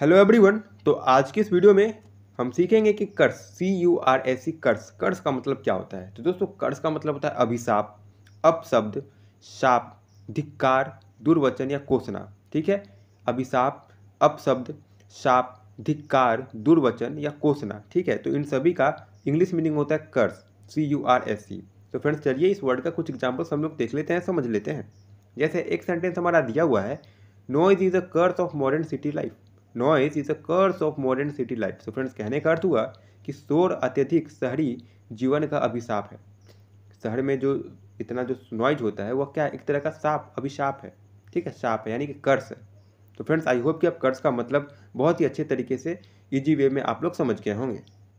hello everyone तो आज की इस वीडियो में हम सीखेंगे कि curse C U R S C curse curse का मतलब क्या होता है तो दोस्तों कर्स का मतलब होता है अभिशाप अपशब्द शाप धिक्कार दुर्वचन या कोसना ठीक है अभिशाप अपशब्द शाप धिक्कार दुर्वचन या कोसना ठीक है तो इन सभी का इंग्लिश मीनिंग होता है curse C U R S C तो फ्रेंड्स चलिए इस वर्ड का कुछ एग्जाम्पल्स हम लोग देख लेते हैं समझ लेते हैं जैसे एक सेंटेंस हमारा दिया हुआ है noise is a curse of modern city life noise is a curse of modern city life तो फ्रेंड्स कहने का अर्थ हुआ कि शोर अत्यधिक शहरी जीवन का अभिशाप है शहर में जो इतना जो नॉइज होता है वह क्या एक तरह का साप अभिशाप है ठीक है साप है यानी कि कर्स है तो फ्रेंड्स आई होप कि आप कर्स का मतलब बहुत ही अच्छे तरीके से ईजी वे में आप लोग समझ गए होंगे